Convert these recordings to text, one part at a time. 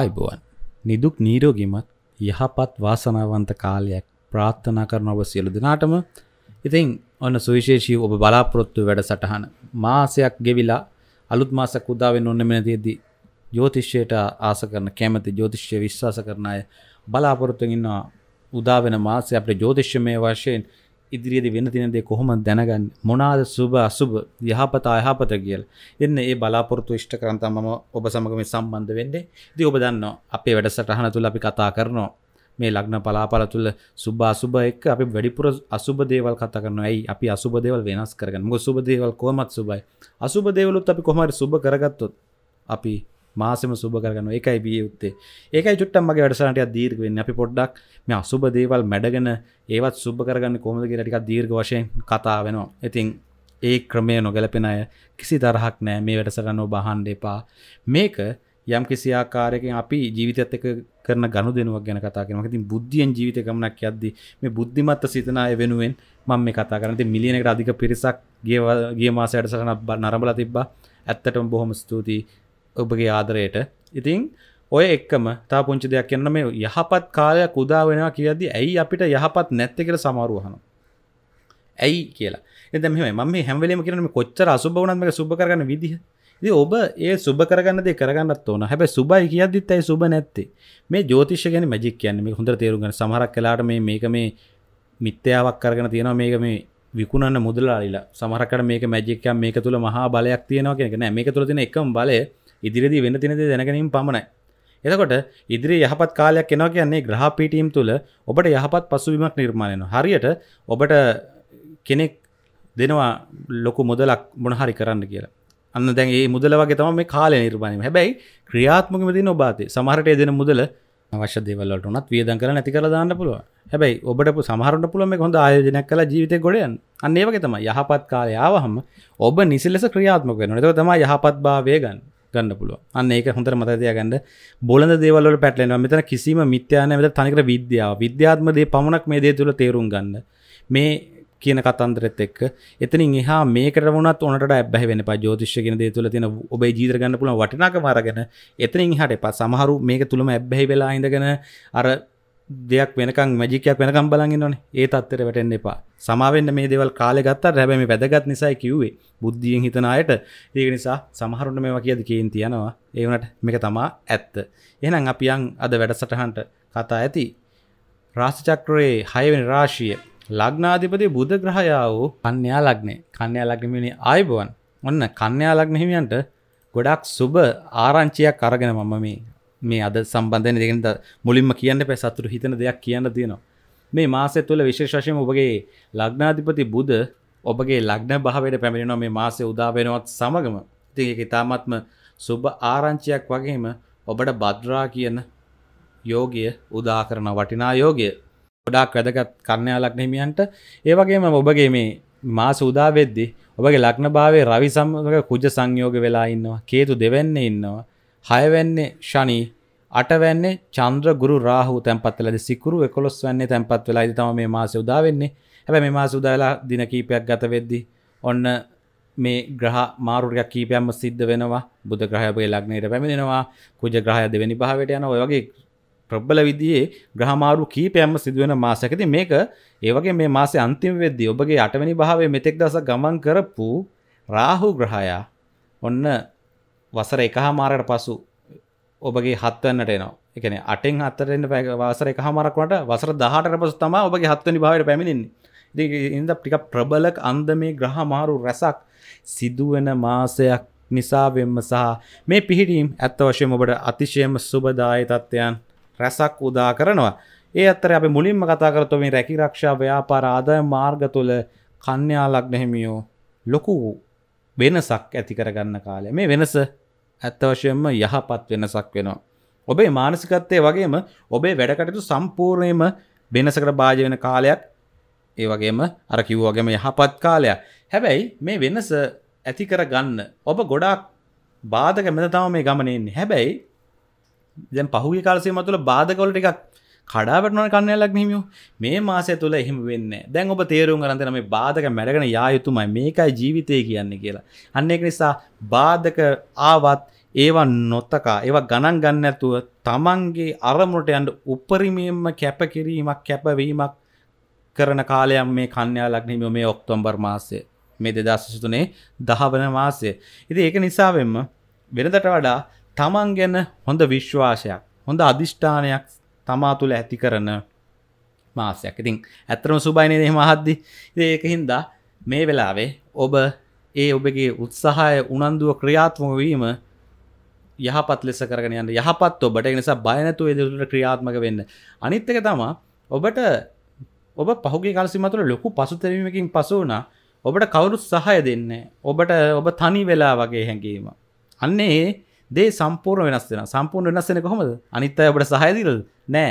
අයිබෝවන් නිදුක් නීරෝගිමත් යහපත් වාසනාවන්ත කාලයක් ප්‍රාත්ථනා කරන ඔබ සියලු දෙනාටම ඉතින් ඔන්න සුවිශේෂී ඔබ බලාපොරොත්තු වැඩ සටහන මාසයක් ගෙවිලා අලුත් මාසක් උදාවෙන් ඔන්න මෙන තියදී ජෝතිෂ්‍යයට ආස කරන කැමති ජෝතිෂ්‍ය විශ්වාස කරන අය බලාපොරොත්තුවෙන් ඉන්නවා උදාවෙන මාසය අපේ ජෝතිෂ්‍යමය වශයෙන් ඉදිරියේද වෙන තිනදේ කොහොම දැනගන්න මොනාද සුභ අසුභ යහපතා යහපත කියල් එන්න ඒ බලාපොරතු ෂ්ට කරන්ත ම ඔබ සමගම සම්බන්ධ වෙන්ඩේ දී ඔබ දන්න අපේ වැඩසටහන තුළ අපි කතා කරනවා මේ ලග්න පලාපල තුළ සුභා සුභ එක් අපි වැඩිපුර අසුභ දේවල් කතා කරන ඇයි අපි අසුභ දේවල් වෙනස් කරගන්න සුභ දේවල් කොමත් සුබයි අසුභ දේවලුත් අපි කොමරි සුභ කරගත්තොත් අපි මාසම සුබ කරගන එකයි බිය යුත්තේ ඒකයි චුට්ටම්මගේ වැඩසනටයක් දීර්ගවෙන්න අපි පොඩ්ඩක් මේ අසුබ දේවල් මැඩගෙන ඒවත් සුබ කරගන්න කොමදගේ ටික් දීර්ග වශයෙන් කතා වෙනවා ඉතින් ඒ ක්‍රමය නොගැලපෙන අය කිසි දරහක් නෑ මේ වැඩසරන්නෝ බහන්ඩ එපා මේක යම් කිසි ආකාරයකින් අපි ජීවිතත් එක කරන ගණු දෙනුවක් ගැන කතා කරනවා. ඉතින් බුද්ධියෙන් ජීවිත ගමනක් යද්දී මේ බුද්ධිමත්ත්ව සිතන අය වෙනුවෙන් මම මේ කතා කරන්නේ. ඉතින් මිලියනකට අධික පිරිසක් ගිය ගිය මාසයේ වැඩසටහනක් නරඹලා තිබ්බා. ඇත්තටම බොහොම ස්තුතියි. ඔබගේ ආදරයට ඉතිං ඔය එක්කම තා පුංචි දෙයක් කියන්න මේ යහපත් කාලයක් උදා වෙනවා කියද්දි ඇයි අපිට යහපත් නැත්තකට සමාරුවහන ඇයි කියලා එදම ම හැමලම කරන කොච්චර සුබවනම සුබ කරගන්න විදිහ ති ඔබ ඒ සුබ කරගන්න දෙ කරගන්නත් ඕන හැබ සුබයි කියද්දිත් ඇයි සුබ නැත්තේ මේ ජෝතිෂ ගැන මජික් කියන්නේ හොඳ තේරුගන සමහරක් කලාට මේ මේක මේ මිත්‍යාවක් කරගෙන තියෙනවා මේක මේ විකුණන්න මුදලාලිලා සමහරකට මේක මැජික්කම් මේක තුළ මහා බලයක් තියෙනවා කියෙන මේක තුළ තින එකම් බලය ඉදිරිදි වෙන තිනද දැනගැනීම පමණයි. එතකොට ඉදිරි යහපත් කාලයක් එනවා කියන්නේ ග්‍රහ පිටීම් තුළ ඔබට යහපත් පසුබිමක් නිර්මාණයන හරියට ඔබට කෙනෙක් දෙනවා ලොකු මුදලක් මොනහරි කරන්න කියලා අන්න දැන් ඒ මුදල වගේ තම මේ කාලය නිර්මාණයම හැබැයි ක්‍රියාත්මකම තියෙන ඔබාතේ සමහරට දෙන මුදල අවශ්‍ය දේවල්ලට උනත් වියදම් කරලා නැති කරලා දාන්න පුළුවන්. හැබැයි ඔබට සමහරට පුළුවන් මේක හොඳ ආයෝජනයක් කරලා ජීවිතේ ගොඩ යන්න. අන්න ඒ වගේ තමයි යහපත් කාලය ආවහම ඔබ නිසි ලෙස ක්‍රියාත්මක වෙනවා. ඒක තමයි යහපත් භාවය ගන්න. ගන්න පුළුව අන්න ඒක හොඳර මතතියගන්න බොලඳ දේවල්ල පැටලෙනවා මෙතන කිසිම මිත්‍යාන මෙත තනිකර විද්‍යාව විද්‍යාත්මදේ පමණක් මේ දේ තුළ තේරුම් ගන්න මේ කියන කතන්දරෙත් එක් එතන හා මේකට වුණත් ඔනට බැහ වෙන ජෝතිශ්‍යගෙන දේ තුළ තින ඔබේ ජීදරගන්න පුළ වටිනාක මාරගෙන එතනින් හට ප සමහරු මේක තුළම ඇබ්බැහි වෙලා ඉඳගෙන අර දෙයක් වෙනකම් මැජිකයක් වෙනකම් බලන් ඉන්නවනේ ඒ තත්ත්වයට වැටෙන්න එපා. සමාවෙන්න මේ දේවල් කාලේ ගත්තා හැබැයි මේ වැදගත් නිසායි කිව්වේ. බුද්ධියෙන් හිතන අයට ඒක නිසා සමහරුන්ට මේවා කියද කේන් තියනවා. ඒ වුණාට මේක තමා ඇත්ත. එහෙනම් අපි යන් අද වැඩසටහනට කතා ඇති රාශි චක්‍රයේ 6 වෙනි රාශිය ලග්නාධිපති බුධ ග්‍රහයා වූ කන්‍යා ලග්නේ. කන්‍යා ලග්නෙමිනි ආයුබෝවන්. ඔන්න කන්‍යා ලග්න හිමියන්ට ගොඩක් සුබ ආරංචියක් අරගෙන මම මේ මේ අද සම්බන්ධය දෙකට මුලින්ම කියන්න පැ සතුරු හිතන දෙයක් කියන්න තියෙනවා මේ මාසය තුළ විශේෂශයෙන් ඔබගේ ලග්නාධිපති බුද ඔබගේ ලග්න භාවයට පැමිණෙනවා මේ මාසය උදාවෙනවත් සමගම ති ඉතාමත්ම සුබ ආරංචියක් වගේම ඔබට බද්රා කියන යෝගය උදා කරන වටිනා යෝගය ගොඩාක් වැදගත් කන්නයාලක් නෙමියන්ට ඒවගේම ඔබගේ මේ මා සූදාවෙද්දි ඔබගේ ලක්න භාවේ රවි සම්මක කුජ සංයෝග වෙලා ඉන්නවා කේතු දෙවෙන්නේ ඉන්නවා හයවැන්නේ ශනි අටවැන්නේ චන්ද්‍ර ගුරු රාහු තැන්පත් වෙලාද සිකුරු 11 වෙන්නේ තැන්පත් වෙලා ඉතින් තමයි මේ මාසෙ උදා වෙන්නේ. හැබැයි මේ මාසෙ උදා වෙලා දින කීපයක් ගත වෙද්දි ඔන්න මේ ග්‍රහ මාරු ටිකක් කීපයක්ම සිද්ධ වෙනවා. බුධ ග්‍රහය ඔබේ ලග්නයට පැමිණෙනවා. කුජ ග්‍රහය දෙවෙනි භාවයට යනවා. ඔය වගේ ප්‍රබල විදියේ ග්‍රහ මාරු කීපයක්ම සිදු වෙන මාසයක්. ඉතින් මේක ඒ වගේ මේ මාසේ අන්තිම වෙද්දී ඔබගේ අටවෙනි භාවයේ මෙතෙක් දවසක් ගමන් කරපු රාහු ග්‍රහයා ඔන්න වසර එක හාමාරයට පසු ඔබගේ හත්වන්නට එනවා එකන අටෙන් අත්තරෙන්ට පැ වසර එක හමරක්වට වසර දහට පසු තම ඔබගේ හත්වනි භාවට පැමිණින්නේ ඉද ටික ප්‍රබලක් අන්ද මේ ග්‍රහ මාරු රැසක් සිදුවන මාසයක් නිසා වෙම්ම සහ මේ පිහිටීම් ඇත්ත වශයෙන් ඔබට අතිශයම සුබදාය තත්ත්වයන් රැසක් උදා කරනවා ඒ අත්තර අප මුලින්ම කතා කරතු මේ රැකි රක්ෂා ව්‍යාපාර ආදාය මාර්ග තුළ කන්‍යා ලක්නහිමියෝ ලොකු වෙනසක් ඇති කරගන්න කාලය මේ වෙනස ඇත්තවශයෙන්ම යහපත් වෙනසක් වෙනවා. ඔබේ මානසිකත්තය වගේම ඔබේ වැඩකටතු සම්පූර්ණයම වෙනසකට භාජ වෙන කාලයක් ඒ වගේම අර කිව්වගේම යහපත් කාලයක් හැබැයි මේ වෙනස ඇතිකර ගන්න ඔබ ගොඩාක් බාධක මෙතතාව මේ ගමනෙන්නේ හැබැයි දැන් පහුගේ කාලසේ මතුළ බාධකවල ටිකක් කඩාවැටන කන්නලක් හිමිය මේ මාසය තුළ එහෙම වෙන්න දැන් ඔබ තේරුම් අරන්තන මේ බාධක මැඩගෙන යා යුතුමයි මේකයි ජීවිතය කියන්නේ කියලා අන්න එක නිසා බාධක ආවත් ඒවා නොත්තකා ඒවා ගණන් ගන්න ඇතුව තමන්ගේ අරමුණට යන්ට උපරිමියම්ම කැපකිරීමක් කැපවීමක් කරන කාලයක් මේ කන්‍යා ලක්නීම මේ ඔක්තොම්බර් මාසය මේ දෙදස්සතුනේ දහවන මාසය ඉති ඒක නිසාවෙන්ම වෙනදට වඩා තමන් ගැන හොඳ විශ්වාසයක් හොඳ අධිෂ්ඨානයක් තමා තුළ ඇති කරන මාසයක් ඉතින් ඇත්තරම සුබයිනය දෙ මහද්දි ඒක හින්දා මේ වෙලාවේ ඔබ ඒ ඔබගේ උත්සාහය උනන්දුව ක්‍රියාත්මක වීම යහපත් ලෙස කරගෙන යන්න යහපත් ඔබට නිසා බයනැතු ඒදට ක්‍රියාත්මක වෙන්න අනිත්තක තමා ඔබට ඔබ පහුගේ කලසිමතුර ලොකු පසුතරීමකින් පසු වුණ ඔබට කවුරුත් සහය දෙන්නේ ඔබට ඔබ තනි වෙලා වගේ හැඟීම අන්නේ දේ සම්පූර්ණ වෙනස් වෙන සම්පූර්ණ වෙනස්සෙන කොහොමද අනිත් අය ඔබට සහයදිල් නෑ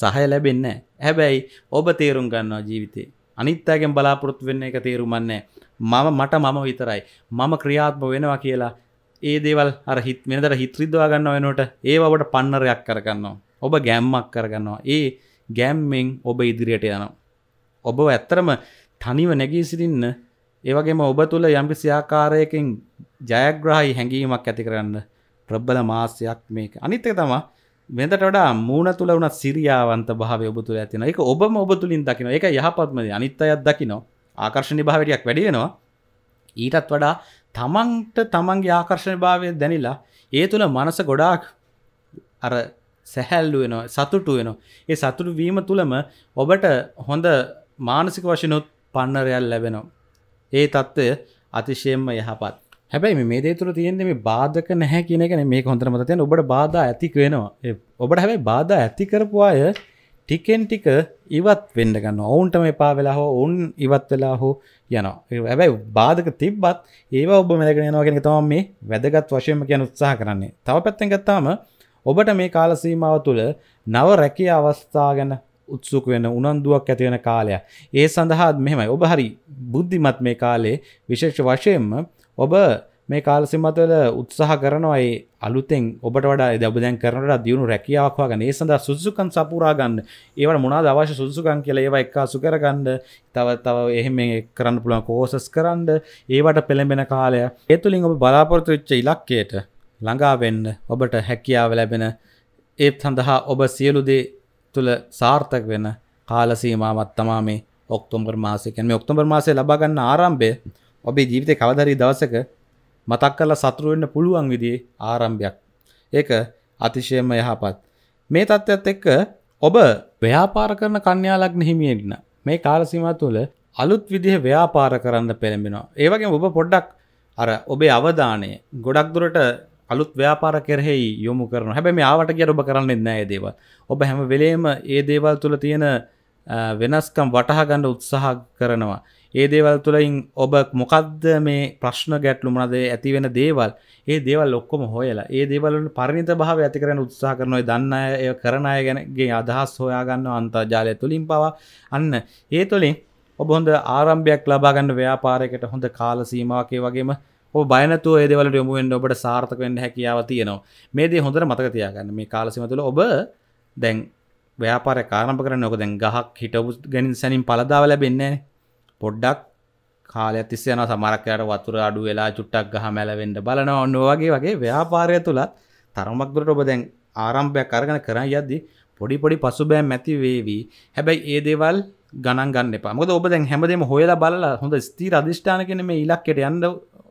සහය ලැබෙන්න හැබැයි ඔබ තේරුම් ගන්නවා ජීවිතේ අනිත්තාගෙන් බලාපොරොත්තු වෙන්න එක තේරුමන්නේ මම මට මම විතරයි මම ක්‍රියාත්ම වෙනවා කියලා ඒ දේවල් අර හිත් මෙනදර හිත්‍රිදවා ගන්න වෙනට ඒ ඔබට පන්නරයක් කරගන්නවා ඔබ ගැම්මක් කරගන්නවා ඒ ගැම්මෙන් ඔබ ඉදිරියට යනවා ඔබ ඇත්තරම තනිව නැගී සිටින්න ඒවගේම ඔබ තුළ යම්කිසි ආකාරයකින් ජයග්‍රහහි හැඟීමක් ඇති කරන්න ප්‍රබ්බල මාසයක් මේක අනිත්තක තම මෙදට වඩා මූුණ තුළ වුණ සිරියාවන්ත භාව ඔබ තුළ ඇතින එක ඔබම ඔබ තුළින් දකින එක යහපත්මද අනිත්තයත් දකිනවා ආකර්ශණි භාවටයක් වැඩියෙනවා ඊටත් වඩා තමන්ට තමන්ගේ ආකර්ශණ භාවය දැනිලා ඒ තුළ මනස ගොඩාක් අර සැහැල්ලු වෙනවා සතුටු වෙනවා ඒ සතුටු වීම තුළම ඔබට හොඳ මානසික වශනොත් පන්නරයල් ලැබෙනවා ඒ තත්ත්වය අතිශයෙන්ම යහපත් හැබැයි මේ දේ තුළ තියෙන්නේ මේ බාධක නැහැ කියන එක මේ හොඳට මත තියෙන ඔබට බාධා ඇති වෙනවා ඔබට හැබැයි බාධා ඇති කරපු අය ටිකෙන් ටික ඉවත් වෙන්න ගන්න ඔවුන්ටම එපා වෙලා හෝ ඔවුන් ඉවත් වෙලා හෝ යනවා ඇබැයි බාධක තිබ්බත් ඒවා ඔබ මෙදගෙන යනවාගෙන තම මේ වැදගත් වශයම කියන උත්සාහ කරන්නේ තව පැත්තෙන් ගත්තාම ඔබට මේ කාලසීමාව තුළ නව රැකිය අවස්ථා ගැන උත්සුක වෙන උනන්දුවක් ඇතිවෙන කාලය ඒ සඳහාත් මෙහෙමයි ඔබ හරි බුද්ධිමත් මේ කාලේ විශේෂ වශයෙන්ම ඔබ මේ කාලසිම්මතවල උත්සාහ කරනවයි අලුතෙන් ඔබට වඩා දබ දැන් කරනට දියුණු රැකියාවක්වා ගන්න ඒ සඳ සුදුසුකන් සපුරා ගන්න ඒවට මොනා දවශ සුදුසුකන් කියලා ඒව එක්කාසු කරගන්න තව තව එහෙම කරන්න පුළුවන් කෝසස් කරන්න ඒවට පෙළඹෙන කාලය ඒතුලින් ඔබ බලාපොරතු වෙච්ච ඉලක්කයට ළඟාවෙන්න ඔබට හැකියාව ලැබෙන ඒත් සඳහා ඔබ සියලුදේ තුළ සාර්ථක වෙන කාලසීමාවත් තමා මේ ඔක්තුම්බර් මාසකෙන් මේ ඔක්තුම්බර් මාසය ලබාගන්න ආරම්භය ඔබේ ජීවිතය කවදරී දවසක මතක් කරලා සතුරු වෙන්න පුළුවන් විදිහේ ආරම්භයක්. ඒක අතිශයම යහපත්. මේ தත්ත්වයත් එක්ක ඔබ ව්‍යාපාර කරන කන්‍යා ලග්න හිමියන්න මේ කාල සීමාව තුළ අලුත් විදිහ ව්‍යාපාර කරන්න පෙළඹෙනවා. ඒ වගේම ඔබ පොඩ්ඩක් අර ඔබේ අවධානය ගොඩක් දුරට අලුත් ව්‍යාපාර කරෙහි යොමු කරන හැබැයි මේ ආවට ගියර ඔබ කරන්නේ නැහැ ඒ දේවල්. ඔබ හැම වෙලේම ඒ දේවල් තුල තියෙන වෙනස්කම් වටහා ගන්න උත්සාහ කරනවා. ඒ දේවල් තුළයින් ඔබ මොකක්ද මේ ප්‍රශ්න ගැටලු මනද ඇතිවෙන දේවල් ඒ දේවල් ඔක්කොම හොයලා ඒ දේවල්ලට පරිණත භාව ඇති කරන උත්සා කරනොයි දන්න අය කරන අය ගැනගේ අදහස් හොයාගන්න අන්තර්ජාලය තුළින් පවා අන්න ඒ තුළින් ඔබ හොඳ ආරම්භයක් ලබාගන්න ව්‍යාපාරයකට හොඳ කාල සීමාවකේ වගේම බයනතු ඒදවලට යොමුුවෙන්ට ඔබට සාර්ථකෙන්ට හැකියාව තියනවා මේදේ හොඳට මතකතියාගන්න මේ කාලසිමතුල ඔබ දැන් ව්‍යාපාර කාරම්ප කරන ඔක දැන් ගහක් හිටපු ගැනින් සැනින් පලදාව ලැබෙන්නේ පොඩ්ඩක් කාලයක් තිස්සේ යනවා සමහරක් වෙලාවට වතුර අඩු වෙලා චුට්ටක් ගහ මැලවෙන්න බලනවා ඔන්න වගේ වගේ ව්‍යාපාරය තුලත් තරමක් දුරට ඔබ දැන් ආරම්භයක් අරගෙන කරන් යද්දී පොඩි පොඩි පසුබෑම් ඇති වේවි. හැබැයි ඒ දේවල් ගණන් ගන්න එපා. මොකද ඔබ දැන් හැමදේම හොයලා බලලා හොඳ ස්ථිර අධිෂ්ඨාන කියන මේ ඉලක්කයට යන්න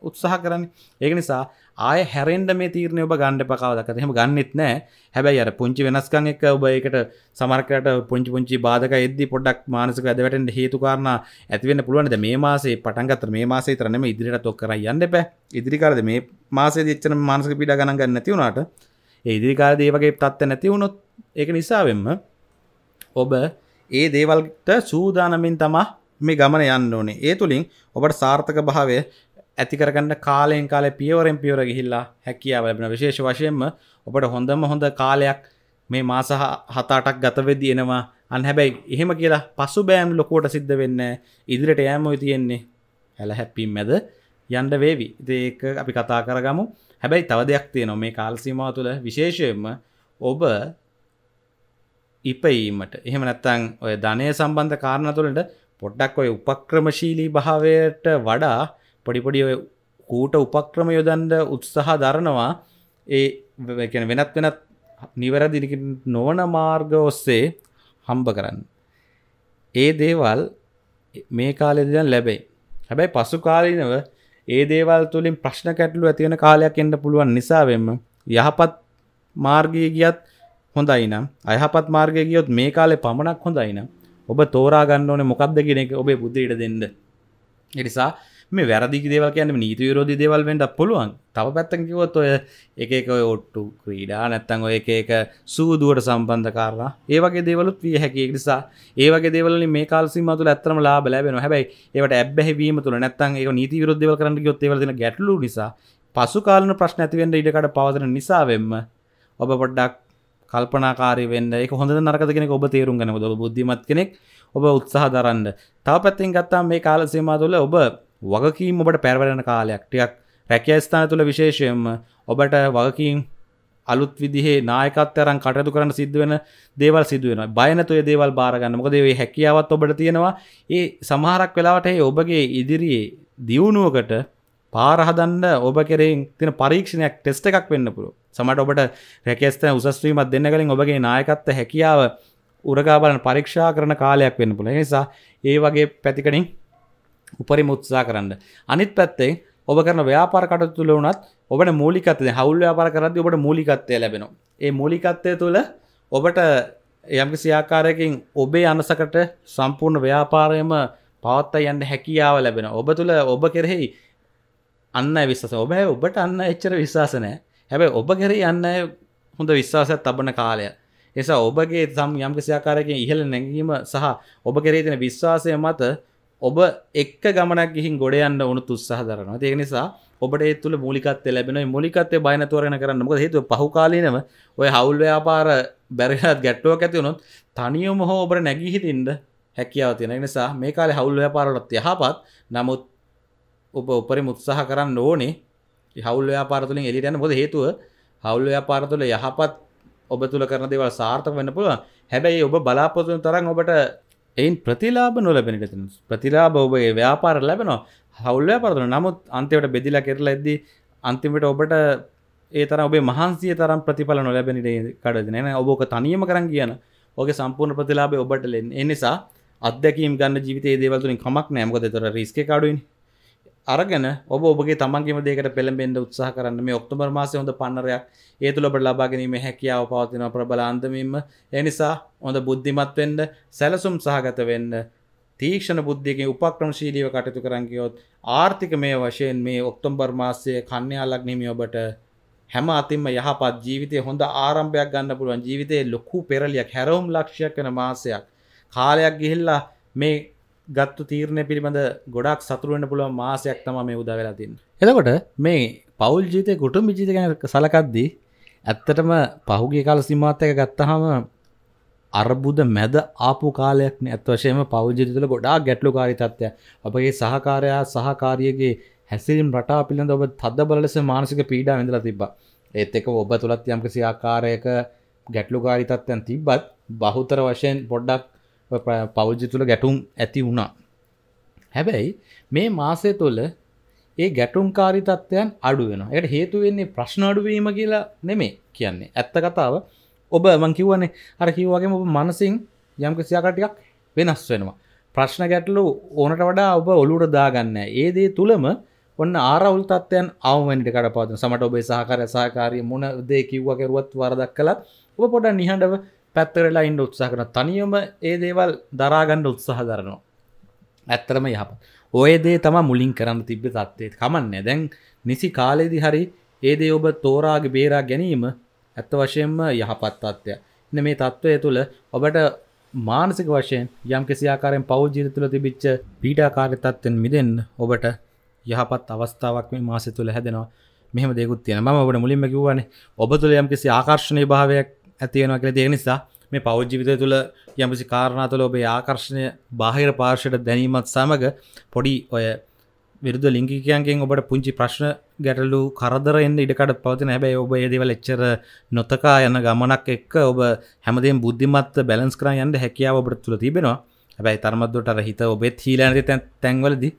උත්සාහ කරන්නේ. ඒක නිසා ආය හැරෙන්ඩ මේ තීරණය ඔබ ගණ්ඩ පකාවදක හෙම ගන්නෙත් නෑ හැබැයි අර පුංචි වෙනස්කං එක් ඔබයකට සමරකට පුංචි පුංචි බාධක එද්දි පොඩක් මානසක ඇදවැටෙන්ට හේතුකාරණ ඇතිවෙන්න පුළුවන්ද මේ මාසේ පටන්ගත මේ මාසේ තරනම ඉදිරිට තොක් කර යන්න එප ඉදිරිකාරද මේ මාසේ දෙච්චන මානසක පිඩ ගණන් ගන්න නැතිවුණට ඒ ඉදිරිකාර දේවගේ තත්ත නැතිවුණොත් ඒක නිසාවෙන්ම ඔබ ඒ දේවල්ට සූදානමින් තමා මේ ගමන යන්න ඕනේ ඒ තුළින් ඔබට සාර්ථක භාවය ඇතිකරගන්න කාලයෙන් කාල පියවරෙන් පියවර ගිහිල්ලා හැකියාව ලැබෙන විශේෂ වශයෙන්ම ඔබට හොඳම හොඳ කාලයක් මේ මාසහ හතාටක් ගතවෙදි එනවා අන්හැබැයි එහෙම කියලා පසු බෑම් ලොකෝට සිද්ධ වෙන්න ඉදිරිට යෑමොයි තියෙන්නේ හැල හැප්පීම් මැද යන්ඩ වේවි ඒක අපි කතා කරගමු හැබැයි තව දෙයක් තියෙනවා මේ කාල්සිමා තුළ විශේෂයෙන්ම ඔබ ඉපයීමට එහෙම නැත්තං ඔය ධනය සම්බන්ධ කාරණ තුළට පොඩ්ඩක් ඔය උපක්‍රමශීලී භාවයට වඩා පොඩිපොඩි කූට උපක්‍රම යොදන්ඩ උත්සාහ දරනවා ඒ වෙන වෙනත් වෙනත් නිවැරදිරික නොවන මාර්ග ඔස්සේ හම්බ කරන්න. ඒ දේවල් මේ කාලෙදන් ලැබෙයි හැබැයි පසු කාලීනව ඒ දේවල් තුළින් ප්‍රශ්න කැටලු ඇතිවෙන කාලයක් එන්න පුළුවන් නිසාවෙන්ම යහපත් මාර්ගය ගියත් හොඳයි නම් අයහපත් මාර්ගය ගියොත් මේ කාලෙ පමණක් හොඳයි නම් ඔබ තෝරාගන්න ඕන මොකක්ද කෙනෙක ඔබේ බුද්ධිට දෙන්න එනිසා මේ වැරදි දේවල් කියන්න නීති විරෝධි දේවල් වෙන්ඩ පුළුවන් තව පැත්තකිවොත් ඔය එකක ඔට්ටු ක්‍රීඩා නැත්තං ඔය එක සූදුවට සම්බන්ධ කාරලා ඒවගේ දේවලුත් විය හැකි නිසා ඒවගේ දේවල මේ කාල්සි මතුල ඇතරම ලා ලැබෙන හැබයි ඒට ඇබැහවීම තුළ නැත්තන් ඒ නීති විරෝධව කරන්න ගොත්තේවලන ගැටලු නිසා පසු කාලන ප්‍රශ්න ඇතිවෙන්ට ඉඩකට පවතන නිසාවෙන්ම ඔබ පොඩ්ඩක් කල්පනාකාරය වෙන්න එක හොඳ නරකගෙන ඔබ තේරුම් ගැන ඔබ බුද්ධිමත් කෙනෙක් ඔබ උත්සාහ දරන්න තව පැත්තිෙන් ගත්තා මේ කාල සේමා තුළ ඔබ වගකීම් ඔබට පැරවරෙන කාලයක් ටිකක් රැකෑස්ථාන තුළ විශේෂයෙන්ම ඔබට වගකීම් අලුත් විදිහේ නායකත්තරන් කටයුතු කරන්න සිද්ධ වෙන දේවල් සිදුවෙන බයනතුය දේවල් බාරගන්න මොකදේ හැකියාවත් ඔබට තියෙනවා ඒ සමහරක් වෙලාවට ඔබගේ ඉදිරියේ දියුණුවකට පාරහදන්න ඔබ කෙරෙන් තින පරීක්ෂණයක් ටෙස්ට එකක් වෙන්න පුරු සමට ඔබට රැකස්තන උසස්වීමත් දෙන්න කලින් ඔබගේ නායකත්ත හැකියාව උරගාබලන පරීක්ෂා කරන කාලයක් වෙන්න පුළ නිසා ඒ වගේ පැතිකඩින් උපරි මුත්සා කරන්න අනිත් පැත්තේ ඔබ කරන ව්‍යාපාර කටතු තුළ වනත් ඔබට මූලිකත්තේ හවුල් ව්‍යාපාර කරද ඔබට මූලිකත්තය ලැබෙනවා ඒ මූලිකත්තය තුළ ඔබට යම්කිසි ආකාරයකින් ඔබේ අනසකට සම්පූර්ණ ව්‍යාපාරයම පවත්ත යන්න හැකියාව ලැබෙන ඔබ තුළ ඔබ කෙරෙහි අන්න විශ්ස ඔබ ඔබට අන්න එච්චර විශවාසනය හැබැයි ඔබ කෙරෙ යන්න හොඳ විශ්වාසයක් තබන කාලය එසා ඔබගේ සම් යම්කිසි ආකාරයකින් ඉහළ නැගීම සහ ඔබ කෙරේ තින විශ්වාසය මත ඔබ එක් ගමනක් ගිහින් ගොඩයන්න ඕනු තුත්සාහ දරනවා ඒ නිසා ඔබට තුළ මුලිකත් ලැබෙන මුලිකත්තේ බයනතුවරණ කරන්න මොක හේතු පහුකාලීනව ඔය හවුල් ව්‍යාපාර බැරිහත් ගැට්ටුවක් ඇතිවුණොත් තනියම හෝ ඔබට නැගිහිතින්ට හැකියාව තියෙන නිසා මේ කාලේ හවුල් ව්‍යාපාරවලත් යහපත් නමුත් ඔබ උපරිම උත්සාහ කරන්න ඕනේ හවුල් ව්‍යාපාර තුලින් එළියට යන්න මොකද හේතුව හවුල් ව්‍යාපාර තුල යහපත් ඔබ තුල කරන දේවල් සාර්ථක වෙන්න පුළුවන් හැබැයි ඔබ බලාපොරොත්තු තරම් ඔබට එයින් ප්‍රතිලාබ නොලබෙනට තින ප්‍රතිලාබ ඔබගේ ව්‍යාපාර ලැබෙනවා හවුල්ලෑ පරතුන නමුත් අන්තිවට බෙදිලා කෙරලා ඇද්දි අන්තිමට ඔබට ඒ තර ඔබේ මහන්සිය තරම් ප්‍රතිඵල නොලැබෙනට කඩද නෑන ඔබෝක තනියම කරන් කියන ඕක සම්පූර්ණ ප්‍රතිලාබේ ඔබට ලෙන් එනිසා අදැකීම් ගන්න ජීවිතේ දේවල්තුනින් කමක් නෑමකද තොර රිස්ක කඩුවන්නේ අරගෙන ඔබ ඔබගේ තමන්ගේම දෙකට පෙළඹෙන්ට උත්සාහ කරන්න මේ ඔක්තුබර් මාසය හොඳ පන්නරයක් ඒ තුළ ඔබට ලබා ගැනීම හැකියාව පවතින ප්‍රබල අන්දමින්ම ඒ නිසා හොඳ බුද්ධිමත් වෙන්න සැලසුම් සහගත වෙන්න තීක්ෂණ බුද්ධියකින් උපක්‍රමශීලීව කටයුතු කරන් ගියොත් ආර්ථික මේ වශයෙන් මේ ඔක්තෝබර් මාසයේ කන්‍යා ලග්නෙමි ඔබට හැම අතින්ම යහපත් ජීවිතයේ හොඳ ආරම්භයක් ගන්න පුළුවන් ජීවිතයේ ලොකු පෙරලියක් හැරවුම් ලක්ෂයක් වෙන මාසයක් කාලයක් ගිහිල්ලා මේ ගත්තු තීරණය පිළිබඳ ගොඩක් සතුරුවෙන්න්න පුළුව මාසයක් තම මේ උදා වෙලාතින්. එතකොට මේ පවුල් ජීතය ගොටුම් ජීතක සලකද්දී ඇත්තටම පහුගේ කාල සිමාත්තක ගත්තහම අර්බුද මැද ආපු කාලයක්න ඇත්වශයම පෞද්ජිතල ගොඩා ගැටලු කාරිතත්වය අපගේ සහකාරයා සහකාරියගේ හැසිරම් රටා පිළිඳ ඔබ තද බලස මානසික පීඩා විඳලා තිබ ඒත් එක ඔබ තුළත් යම්කිසි ආකාරයක ගැටලු කාරිතත්වයන් තිබ්බත් බහුතර වශයෙන් පොඩ්ඩක් පෞද්ජි තුළ ගැටුම් ඇති වුණා හැබැයි මේ මාසය තුළ ඒ ගැටුම්කාරි තත්ත්වයන් අඩුවෙන එයට හේතුවෙන්නේ ප්‍රශ්න අඩුවීම කියලා නෙමේ කියන්නේ ඇත්ත කතාව ඔබ මං කිව්වනේ අර කිව්වාගේ ඔබ මනසින් යම්ක සියාකටිකක් වෙනස් වෙනවා ප්‍රශ්න ගැටලු ඕනට වඩා ඔබ ඔලුට දාගන්න ඒ දේ තුළම ඔන්න ආරවුල් තත්වයන් අවමෙන්ට කඩ පාතන සමට ඔබේ සහකාර සහකාරය මොන දේ කිව්ව කරුවත් වරදක් කළත් ඔබ පොඩ නිහඬව පැත්තරලා ඉන්ඩ උත්සාහ කරන තනියම ඒ දේවල් දරාගණ්ඩ උත්සාහ දරනවා ඇත්තරම යහප ඔය දේ තම මුලින් කරන්න තිබ්බ තත්වේත් කමන්න දැන් නිසි කාලෙදි හරි ඒදේ ඔබ තෝරාගේ බේරා ගැනීම ඇත්ත වශයෙන්ම යහපත් තත්ත්වය එන මේ තත්ත්වය තුළ ඔබට මානසික වශයෙන් යම් කිසියාකාරෙන් පෞද්ජිත තුළ තිබිච්ච පීඩාකාරය තත්වෙන් මිදෙන් ඔබට යහපත් අවස්ථාවක් මේ මාසය තුළ හැදෙනවා මෙහම දෙකුත් තියෙන ම ඔබට මුලින්ම කිවන්නේ ඔබ තුළ යම්කිසි ආකර්ශණය භාවයක් ඇතියෙනවාකල තියෙන නිසා මේ පෞද්ජිවිත තුළ යමසි කාරණාතුල ඔබේ ආකර්ශණය බාහිර පාර්ශයට දැනීමත් සමඟ පොඩි ඔය විරුද ලිංගිකයන්ගෙන් ඔබට පුංචි ප්‍රශ්න ගැටලු කරදරෙන් ඉඩකට පවතින හැබැයි ඔබ ඒදවල එච්චර නොතකා යන ගමනක් එක්ක ඔබ හැමදෙන් බුද්ධිමත් බැලන්ස් කර යන්න හැකියාව ඔබට තුළ තිබෙනවා හැබැයි තර්මත්දොට හිත ඔබෙත් හීලනති තැන්වලදි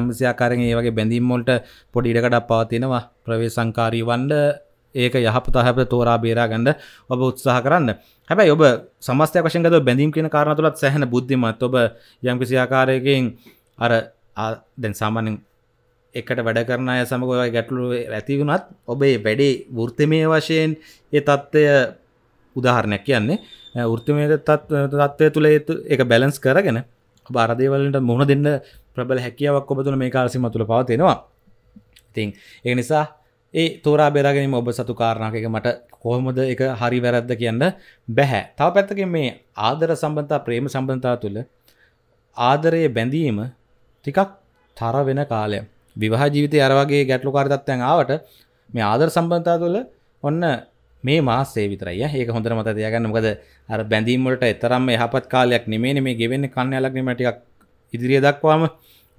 යම්සියාකාරෙන් ඒ වගේ බැඳීම්මොල්ට පොඩි ඉඩකඩක් පවතිනවා ප්‍රවේ සංකාරී වන්ඩ ඒක යහපත හැප තෝරා බේරාගන්න ඔබ උත්සාහ කරන්න හැබැයි ඔබ සමස්තය වශයගත බැඳීම් කියන කාරණ තුළත් සැහැන බුද්ධිමත් ඔබ යම්කිසි ආකාරයකින් අර දැන් සාමානෙන් එකට වැඩ කරන අය සමග ඔය ගැටලු ඇතිවුණත් ඔබේ වැඩේ වෘර්තමය වශයෙන් ඒ තත්ත්වය උදාහරණයක් කියන්නේ ෘර්තමය තත්ත්වය තුළ එක බැලන්ස් කරගෙන බාරදේවලට මුහුණ දෙන්න ප්‍රබල හැකියාවක් ඔබ තුළ මේ කාලසිම තුළ පවතිෙනවා ඉතින් ඒ නිසා ඒ තෝරා බෙරගෙනම ඔබ සතු කාරණක එක මට කොහොමද එක හරි වැරද්ද කියන්න බැහැ තව පැත්තක මේ ආදර සම්බන්තා ප්‍රේම සම්බන්තා තුළ ආදරයේ බැඳීම ටිකක් තර වෙන කාලය විවාහ ජීවිතය අරවගේ ගැටලු කාරතත්වයන් ආවට මේ ආදර සම්බන්තා තුළ ඔන්න මේ මාසේ විතරයි ඒක හොඳර මත තියගන්න මොකද අර බැඳීමට එතරම් යහපත් කාලයක් නෙමේ මේ ගෙවෙන්න කන්නයලක් නෙමටික් ඉදිරිය දක්වාම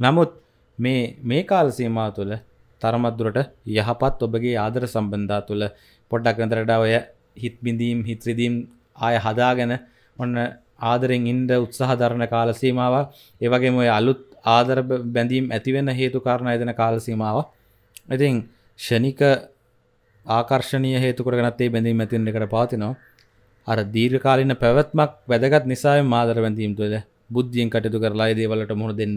නමුත් මේ මේ කාල සීමා තුළ තරමත්දුරට යහපත් ඔබගේ ආදර සම්බන්ධා තුළ පොඩ්ඩක් අතරට ඔය හිත් බිඳීම් හිත්‍රදීම් ආය හදාගෙන ඔන්න ආදරෙන් ඉන්ඩ උත්සාහ දරණ කාලසීමාව ඒවගේ ඔය අලුත් ආදර බැඳීම් ඇතිවෙන්න හේතු කාරණ ඇදන කාලසීමාව ඉතින් ෂණික ආකර්ශණය හේතුකරගනත්තේ බැඳීම් ඇතින්නකට පාතිනවා අර දීර්කාලින පැවැත්මක් වැදගත් නිසාය මාදර බැඳීම් තුළ බුද්ධියෙන් කටයුතු කරලා දේවලට මුහුණ දෙන්න